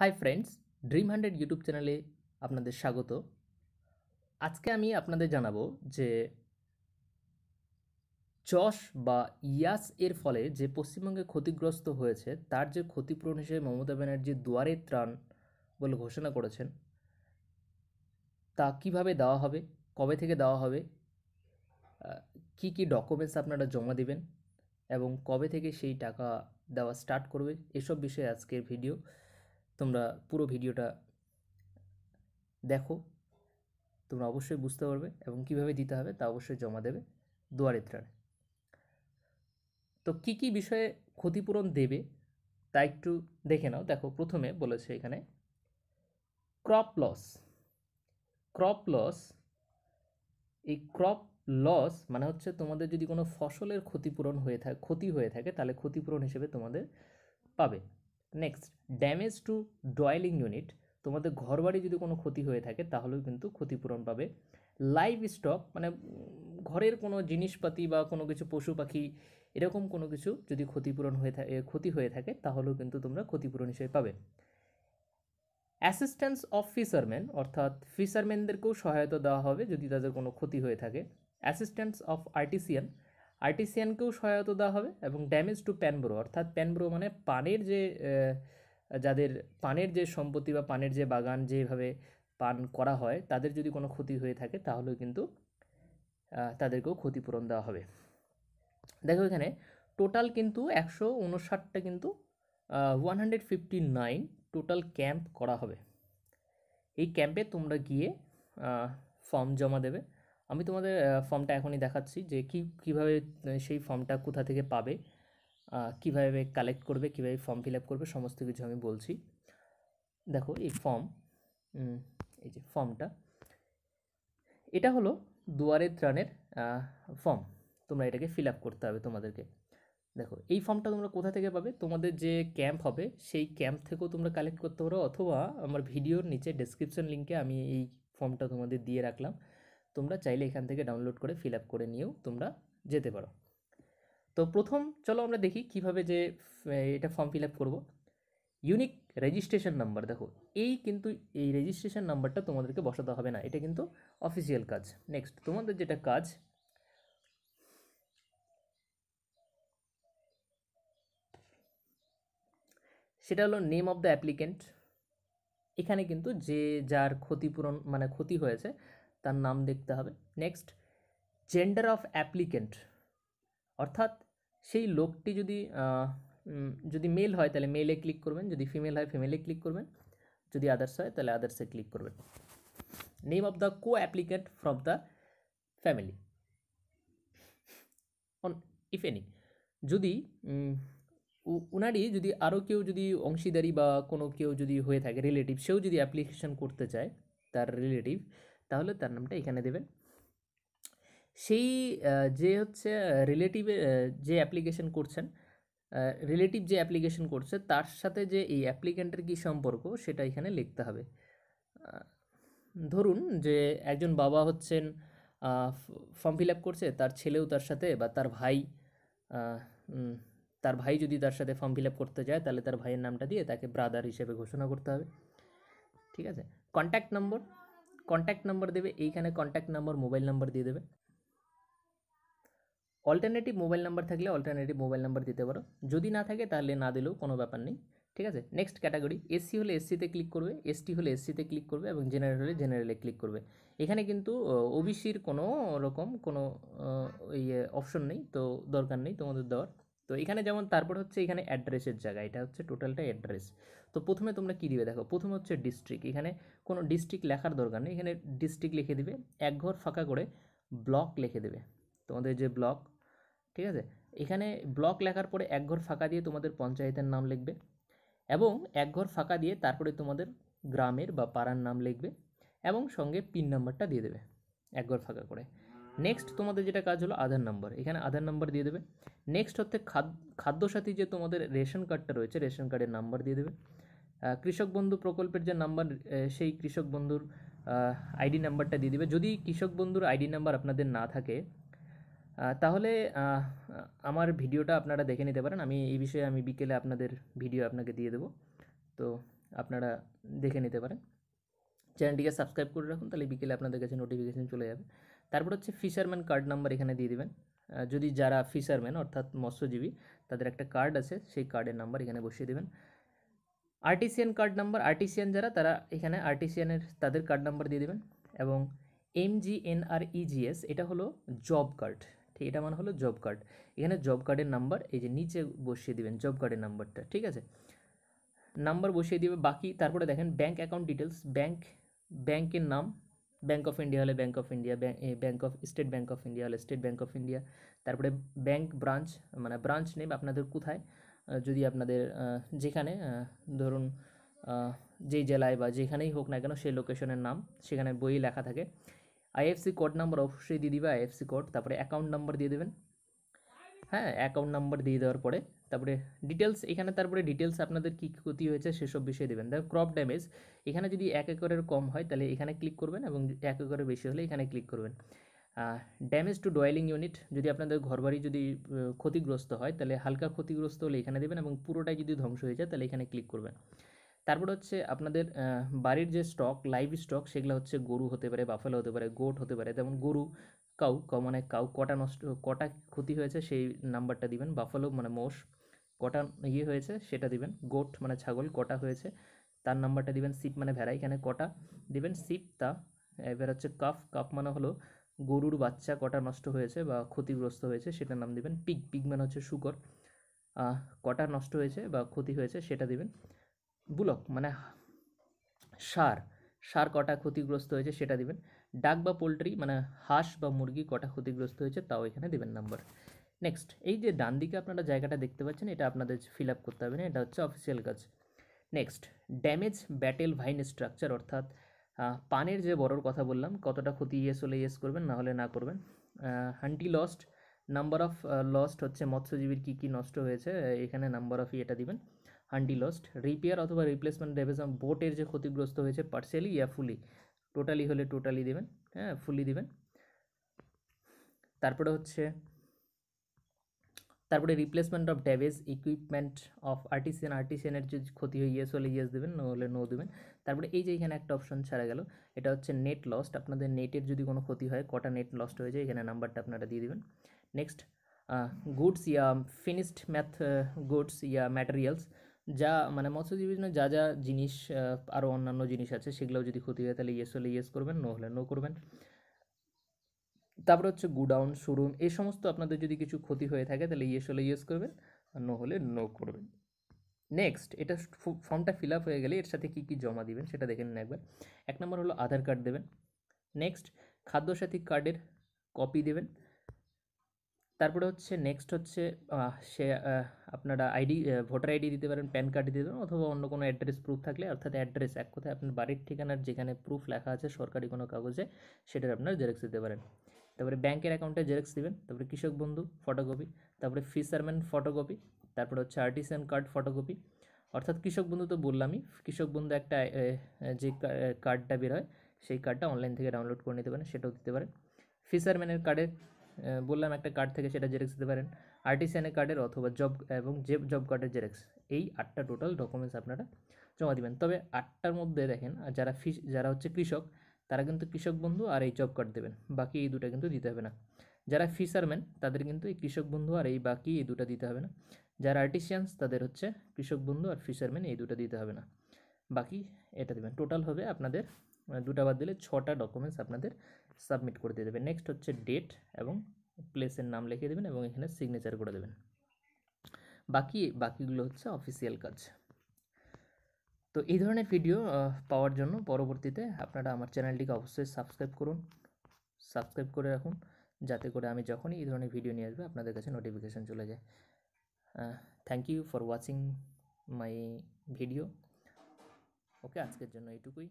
high friends dream hundred YouTube চ্যানেলে আপনাদের স্বাগত আজকে আমি আপনাদের জানাবো যে চস বা ইয়াস এর ফলে যে পশ্চিমবঙ্গে ক্ষতিগ্রস্ত হয়েছে তার যে ক্ষতিপূরণ হিসেবে মমতা ব্যানার্জি দুয়ারে ত্রাণ বলে ঘোষণা করেছেন তা কিভাবে দেওয়া হবে কবে থেকে দেওয়া হবে কি কি ডকুমেন্টস আপনারা জমা দিবেন এবং কবে থেকে সেই টাকা দেওয়া স্টার্ট করবে এসব বিষয়ে আজকের ভিডিও তোমরা পুরো ভিডিওটা দেখো তোমরা অবশ্যই বুঝতে পারবে এবং কিভাবে দিতে হবে তা অবশ্যই জমা দেবে দুয়ারে তো কি কি বিষয়ে ক্ষতিপূরণ দেবে তা একটু দেখে নাও দেখো প্রথমে বলেছে এখানে ক্রপ লস ক্রপ লস এই ক্রপ লস মানে হচ্ছে তোমাদের যদি কোনো ফসলের ক্ষতিপূরণ হয়ে থাকে ক্ষতি হয়ে থাকে তাহলে ক্ষতিপূরণ হিসেবে তোমাদের পাবে next damage to dwelling unit তোমাদের ঘরবাড়ি যদি কোনো ক্ষতি হয়ে থাকে তাহলেও কিন্তু ক্ষতিপূরণ পাবে লাইভ স্টক মানে ঘরের কোনো জিনিসপাতি বা কোনো কিছু পশু পাখি এরকম কোনো কিছু যদি ক্ষতিপূরণ হয়ে থাকে ক্ষতি হয়ে থাকে তাহলেও কিন্তু তোমরা ক্ষতিপূরণ হিসেবে পাবে অ্যাসিস্ট্যান্স অফ ফিশারম্যান অর্থাৎ ফিশারম্যানদেরকেও সহায়তা দেওয়া হবে যদি তাদের কোনো ক্ষতি হয়ে থাকে অ্যাসিস্ট্যান্স অফ আর্টিসিয়ান আর্টিসিয়ানকেও সহায়তা দেওয়া হবে এবং ড্যামেজ টু প্যানব্রো অর্থাৎ প্যানব্রো মানে পানের যে যাদের পানের যে সম্পত্তি বা পানের যে বাগান যেভাবে পান করা হয় তাদের যদি কোনো ক্ষতি হয়ে থাকে তাহলেও কিন্তু তাদেরকেও ক্ষতিপূরণ দেওয়া হবে দেখো এখানে টোটাল কিন্তু একশো উনষাটটা কিন্তু one hundred fifty nine total camp করা হবে এই ক্যাম্পে তোমরা গিয়ে ফর্ম জমা দেবে আমি তোমাদের ফর্মটা এখনই দেখাচ্ছি যে কি কীভাবে সেই ফর্মটা কোথা থেকে পাবে কিভাবে কালেক্ট করবে কিভাবে ফর্ম ফিল আপ করবে সমস্ত কিছু আমি বলছি দেখো এই ফর্ম এই যে ফর্মটা এটা হলো দুয়ারে ত্রাণের ফর্ম তোমরা এটাকে ফিল আপ করতে হবে তোমাদেরকে দেখো এই ফর্মটা তোমরা কোথা থেকে পাবে তোমাদের যে ক্যাম্প হবে সেই ক্যাম্প থেকেও তোমরা কালেক্ট করতে পারো অথবা আমার ভিডিওর নিচে ডেসক্রিপশন লিঙ্কে আমি এই ফর্মটা তোমাদের দিয়ে রাখলাম তোমরা চাইলে এখান থেকে ডাউনলোড করে ফিল আপ করে নিয়েও তোমরা যেতে পারো তো প্রথম চলো আমরা দেখি কিভাবে যে এটা ফর্ম ফিল আপ করবো ইউনিক রেজিস্ট্রেশন নাম্বার দেখো এই কিন্তু এই রেজিস্ট্রেশন নাম্বারটা তোমাদেরকে বসাতে হবে না এটা কিন্তু অফিসিয়াল কাজ নেক্সট তোমাদের যেটা কাজ সেটা হলো নেম অফ দ্য অ্যাপ্লিকেন্ট এখানে কিন্তু যে যার ক্ষতিপূরণ মানে ক্ষতি হয়েছে তার নাম দেখতে হবে নেক্সট জেন্ডার অফ অ্যাপ্লিকেন্ট অর্থাৎ সেই লোকটি যদি যদি মেল হয় তাহলে মেলে ক্লিক করবেন যদি ফিমেল হয় ফিমেলে ক্লিক করবেন যদি আদার্স হয় তাহলে আদার্সে ক্লিক করবেন name of the co applicant from the family on if any যদি উনারই যদি আরও কেউ যদি অংশীদারি বা কোনো কেউ যদি হয়ে থাকে রিলেটিভ সেও যদি অ্যাপ্লিকেশন করতে চায় তার রিলেটিভ তাহলে তার নামটা এখানে দেবেন সেই যে হচ্ছে রিলেটিভে যে অ্যাপ্লিকেশন করছেন রিলেটিভ যে অ্যাপ্লিকেশন করছে তার সাথে যে এই অ্যাপ্লিকেন্টের কী সম্পর্ক সেটা এখানে লিখতে হবে ধরুন যে একজন বাবা হচ্ছেন ফর্ম ফিল আপ করছে তার ছেলেও তার সাথে বা তার ভাই তার ভাই যদি তার সাথে ফর্ম ফিল আপ করতে যায় তাহলে তার ভাইয়ের নামটা দিয়ে তাকে ব্রাদার হিসেবে ঘোষণা করতে হবে ঠিক আছে কন্ট্যাক্ট নম্বর কন্ট্যাক্ট নাম্বার দেবে এইখানে কন্ট্যাক্ট নাম্বার মোবাইল নাম্বার দিয়ে দেবে অল্টারনেটিভ মোবাইল নাম্বার থাকলে অল্টারনেটিভ মোবাইল নাম্বার দিতে পারো যদি না থাকে তাহলে না দিলেও কোনো ব্যাপার নেই ঠিক আছে নেক্সট ক্যাটাগরি এসসি হলে এসসিতে ক্লিক করবে এসটি হলে এসসিতে ক্লিক করবে এবং জেনারেল হলে জেনারেলে ক্লিক করবে এখানে কিন্তু ওবিসির কোনো রকম কোনো ইয়ে অপশন নেই তো দরকার নেই তোমাদের দেওয়ার তো এখানে যেমন তারপর হচ্ছে এখানে অ্যাড্রেসের জায়গা এটা হচ্ছে টোটালটা অ্যাড্রেস তো প্রথমে তোমরা কী দিবে দেখো প্রথম হচ্ছে ডিস্ট্রিক্ট এখানে কোনো ডিস্ট্রিক্ট লেখার দরকার নেই এখানে ডিস্ট্রিক্ট লিখে দিবে এক ঘর ফাঁকা করে ব্লক লিখে দেবে তোমাদের যে ব্লক ঠিক আছে এখানে ব্লক লেখার পরে এক ঘর ফাঁকা দিয়ে তোমাদের পঞ্চায়েতের নাম লিখবে এবং এক ঘর ফাঁকা দিয়ে তারপরে তোমাদের গ্রামের বা পাড়ার নাম লিখবে এবং সঙ্গে পিন নাম্বারটা দিয়ে দেবে এক ঘর ফাঁকা করে নেক্সট তোমাদের যেটা কাজ হলো আধার নাম্বার এখানে আধার নাম্বার দিয়ে দেবে নেক্সট হচ্ছে খাদ্যসাথী যে তোমাদের রেশন কার্ডটা রয়েছে রেশন কার্ডের নাম্বার দিয়ে দেবে কৃষক বন্ধু প্রকল্পের যে নাম্বার সেই কৃষক বন্ধুর আইডি নাম্বারটা দিয়ে দেবে যদি কৃষক বন্ধুর আইডি নাম্বার আপনাদের না থাকে তাহলে আমার ভিডিওটা আপনারা দেখে নিতে পারেন আমি এই বিষয়ে আমি বিকেলে আপনাদের ভিডিও আপনাকে দিয়ে দেবো তো আপনারা দেখে নিতে পারেন চ্যানেলটিকে সাবস্ক্রাইব করে রাখুন তাহলে বিকেলে আপনাদের কাছে নোটিফিকেশান চলে যাবে তারপর হচ্ছে ফিশারম্যান কার্ড নাম্বার এখানে দিয়ে দেবেন যদি যারা ফিশারম্যান অর্থাৎ মৎস্যজীবী তাদের একটা কার্ড আছে সেই কার্ডের নাম্বার এখানে বসিয়ে দেবেন আর্টিসিয়ান কার্ড নাম্বার আর্টিসিয়ান যারা তারা এখানে আর্টিসিয়ানের তাদের কার্ড নাম্বার দিয়ে দেবেন এবং M G N R EGS এটা হলো জব কার্ড ঠিক এটা মানে হলো জব কার্ড এখানে জব কার্ডের নাম্বার এই যে নিচে বসিয়ে দিবেন জব কার্ডের নাম্বারটা ঠিক আছে নাম্বার বসিয়ে দিবে বাকি তারপরে দেখেন ব্যাঙ্ক অ্যাকাউন্ট ডিটেলস ব্যাঙ্ক ব্যাঙ্কের নাম ব্যাঙ্ক অফ ইন্ডিয়া হলে Bank of India bank of State Bank of India হলে স্টেট ব্যাঙ্ক অফ ইন্ডিয়া তারপরে ব্যাঙ্ক ব্রাঞ্চ মানে ব্রাঞ্চ নেম আপনাদের কোথায় যদি আপনাদের যেখানে ধরুন যেই জেলায় বা যেখানেই হোক না কেন সেই লোকেশনের নাম সেখানে বইয়ে লেখা থাকে আইএফসি কোড নাম্বার অবশ্যই দিয়ে দিবে আইএফসি কোড তারপরে অ্যাকাউন্ট নাম্বার দিয়ে দেবেন হ্যাঁ অ্যাকাউন্ট নাম্বার দিয়ে দেওয়ার পরে তারপরে ডিটেলস এখানে তারপরে ডিটেলস আপনাদের কী ক্ষতি হয়েছে সেসব বিষয়ে দেবেন দেন ক্রপ ড্যামেজ এখানে যদি এক একরের কম হয় তাহলে এখানে ক্লিক করবেন এবং এক একরের বেশি হলে এখানে ক্লিক করবেন ড্যামেজ টু ডয়েলিং ইউনিট যদি আপনাদের ঘরবাড়ি যদি ক্ষতিগ্রস্ত হয় তাহলে হালকা ক্ষতিগ্রস্ত হলে এখানে দেবেন এবং পুরোটাই যদি ধ্বংস হয়ে যায় তাহলে এখানে ক্লিক করবেন তারপর হচ্ছে আপনাদের বাড়ির যে স্টক লাইভ স্টক সেগুলো হচ্ছে গরু হতে পারে বাফেলা হতে পারে গোট হতে পারে যেমন গরু কাউ কাউ মানে কাউ কটা নষ্ট কটা ক্ষতি হয়েছে সেই নাম্বারটা দিবেন বাফালো মানে মোষ কটা ইয়ে হয়েছে সেটা দিবেন গোট মানে ছাগল কটা হয়েছে তার নাম্বারটা দিবেন সিপ মানে ভেড়া এখানে কটা দিবেন সিপ তা এবার হচ্ছে কাফ কাফ মানে হলো গরুর বাচ্চা কটা নষ্ট হয়েছে বা ক্ষতিগ্রস্ত হয়েছে সেটার নাম দিবেন পিক পিগ মানে হচ্ছে শুকর কটা নষ্ট হয়েছে বা ক্ষতি হয়েছে সেটা দিবেন বুলক মানে সার সার কটা ক্ষতিগ্রস্ত হয়েছে সেটা দিবেন ডাক বা পোলট্রি মানে হাঁস বা মুরগি কটা ক্ষতিগ্রস্ত হয়েছে তাও এখানে দেবেন নাম্বার নেক্সট এই যে ডান দিকে আপনারা জায়গাটা দেখতে পাচ্ছেন এটা আপনাদের ফিল আপ করতে হবে না এটা হচ্ছে অফিসিয়াল কাজ next damage betel vine structure অর্থাৎ পানের যে বড়োর কথা বললাম কতটা ক্ষতি ইয়েস হলে ইয়েস করবেন না হলে না করবেন হান্টি লস্ট নাম্বার অফ লস্ট হচ্ছে মৎস্যজীবীর কী কী নষ্ট হয়েছে এখানে নাম্বার অফ ইয়েটা দিবেন হান্ডি লস্ট রিপেয়ার অথবা রিপ্লেসমেন্ট ড্যামেজ বোটের যে ক্ষতিগ্রস্ত হয়েছে পার্সিয়ালি ইয়া ফুলি টোটালি হলে টোটালি দেবেন হ্যাঁ ফুলি দেবেন তারপরে হচ্ছে তারপরে replacement of damage equipment of artisan আর্টিসিয়ানের যদি ক্ষতি হয়ে ইয়েস হলে ইয়েস দেবেন হলে নো দেবেন তারপরে এই যে এখানে একটা অপশন ছাড়া গেল এটা হচ্ছে নেট লস্ট আপনাদের নেটের যদি কোনো ক্ষতি হয় কটা নেট লস্ট হয়ে যায় এখানে নাম্বারটা আপনারা দিয়ে দেবেন নেক্সট গুডস ইয়া ফিনিশড ম্যাথ গুডস ইয়া ম্যাটেরিয়ালস যা মানে মৎস্যজীবীর জন্য যা যা জিনিস আরও অন্যান্য জিনিস আছে সেগুলোও যদি ক্ষতি হয় তাহলে ইয়েস হলে ইয়েস করবেন নো হলে নো করবেন তারপরে হচ্ছে গুডাউন শোরুম এই সমস্ত আপনাদের যদি কিছু ক্ষতি হয়ে থাকে তাহলে ইয়েস হলে ইয়েস করবেন আর নো হলে নো করবেন নেক্সট এটা ফর্মটা ফিল আপ হয়ে গেলে এর সাথে কী কী জমা দিবেন সেটা দেখে নিন একবার এক নম্বর হলো আধার কার্ড দেবেন নেক্সট খাদ্যসাথী কার্ডের কপি দেবেন তারপরে হচ্ছে নেক্সট হচ্ছে সে আপনারা আইডি ভোটার আইডি দিতে পারেন প্যান কার্ড দিতে পারেন অথবা অন্য কোনো অ্যাড্রেস প্রুফ থাকলে অর্থাৎ অ্যাড্রেস এক কথায় আপনার বাড়ির ঠিকানার যেখানে প্রুফ লেখা আছে সরকারি কোনো কাগজে সেটার আপনারা জেরক্স দিতে পারেন তারপরে ব্যাংকের অ্যাকাউন্টে জেরক্স দেবেন তারপরে কৃষক বন্ধু ফটোকপি তারপরে ফিশারম্যান ফটোকপি তারপরে হচ্ছে আর্টিসান কার্ড ফটোকপি অর্থাৎ কৃষক বন্ধু তো বললামই কৃষক বন্ধু একটা যে কার্ডটা বের হয় সেই কার্ডটা অনলাইন থেকে ডাউনলোড করে নিতে পারেন সেটাও দিতে পারেন ফিশারম্যানের কার্ডের বললাম একটা কার্ড থেকে সেটা জেরক্স দিতে পারেন আর্টিসিয়ানের কার্ডের অথবা জব এবং যে জব কার্ডের জেরক্স এই আটটা টোটাল ডকুমেন্টস আপনারা জমা দিবেন তবে আটটার মধ্যে দেখেন যারা ফিস যারা হচ্ছে কৃষক তারা কিন্তু কৃষক বন্ধু আর এই জব কার্ড দেবেন বাকি এই দুটা কিন্তু দিতে হবে না যারা ফিশারম্যান তাদের কিন্তু এই কৃষক বন্ধু আর এই বাকি এই দুটা দিতে হবে না যারা আর্টিসিয়ানস তাদের হচ্ছে কৃষক বন্ধু আর ফিশারম্যান এই দুটা দিতে হবে না বাকি এটা দেবেন টোটাল হবে আপনাদের দুটা বাদ দিলে ছটা ডকুমেন্টস আপনাদের সাবমিট করে দিয়ে দেবেন নেক্সট হচ্ছে ডেট এবং প্লেসের নাম লিখে দেবেন এবং এখানে সিগনেচার করে দেবেন বাকি বাকিগুলো হচ্ছে অফিসিয়াল কাজ তো এই ধরনের ভিডিও পাওয়ার জন্য পরবর্তীতে আপনারা আমার চ্যানেলটিকে অবশ্যই সাবস্ক্রাইব করুন সাবস্ক্রাইব করে রাখুন যাতে করে আমি যখনই এই ধরনের ভিডিও নিয়ে আসবে আপনাদের কাছে নোটিফিকেশান চলে যায় thank you for watching my video okay আজকের জন্য এইটুকুই